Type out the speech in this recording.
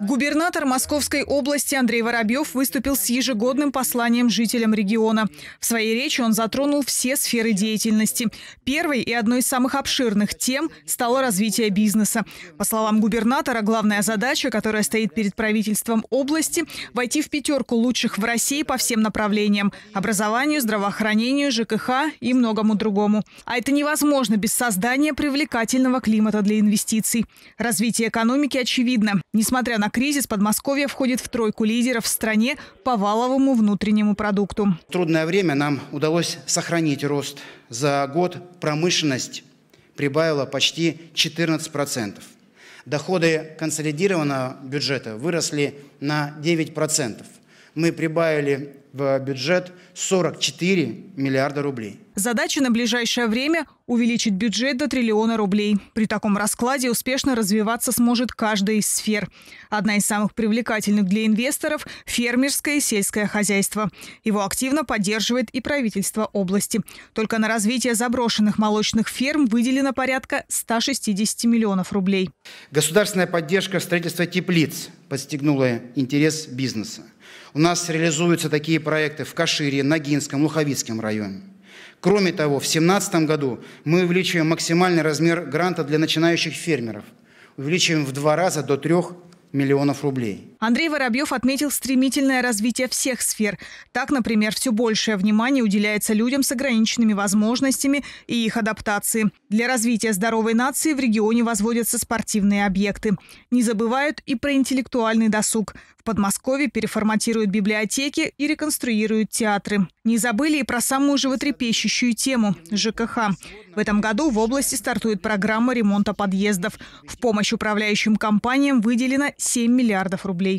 Губернатор Московской области Андрей Воробьев выступил с ежегодным посланием жителям региона. В своей речи он затронул все сферы деятельности. Первой и одной из самых обширных тем стало развитие бизнеса. По словам губернатора, главная задача, которая стоит перед правительством области – войти в пятерку лучших в России по всем направлениям – образованию, здравоохранению, ЖКХ и многому другому. А это невозможно без создания привлекательного климата для инвестиций. Развитие экономики очевидно. Несмотря Несмотря на кризис, Подмосковье входит в тройку лидеров в стране по валовому внутреннему продукту. В трудное время нам удалось сохранить рост. За год промышленность прибавила почти 14%. Доходы консолидированного бюджета выросли на 9%. Мы прибавили в бюджет 44 миллиарда рублей. Задача на ближайшее время – увеличить бюджет до триллиона рублей. При таком раскладе успешно развиваться сможет каждая из сфер. Одна из самых привлекательных для инвесторов – фермерское и сельское хозяйство. Его активно поддерживает и правительство области. Только на развитие заброшенных молочных ферм выделено порядка 160 миллионов рублей. Государственная поддержка строительства теплиц подстегнула интерес бизнеса. У нас реализуются такие проекты в Кашире, Ногинском, Луховицком районе. Кроме того, в 2017 году мы увеличиваем максимальный размер гранта для начинающих фермеров. Увеличиваем в два раза до 3 миллионов рублей. Андрей Воробьев отметил стремительное развитие всех сфер. Так, например, все большее внимание уделяется людям с ограниченными возможностями и их адаптации. Для развития здоровой нации в регионе возводятся спортивные объекты. Не забывают и про интеллектуальный досуг. В Подмосковье переформатируют библиотеки и реконструируют театры. Не забыли и про самую животрепещущую тему – ЖКХ. В этом году в области стартует программа ремонта подъездов. В помощь управляющим компаниям выделено 7 миллиардов рублей.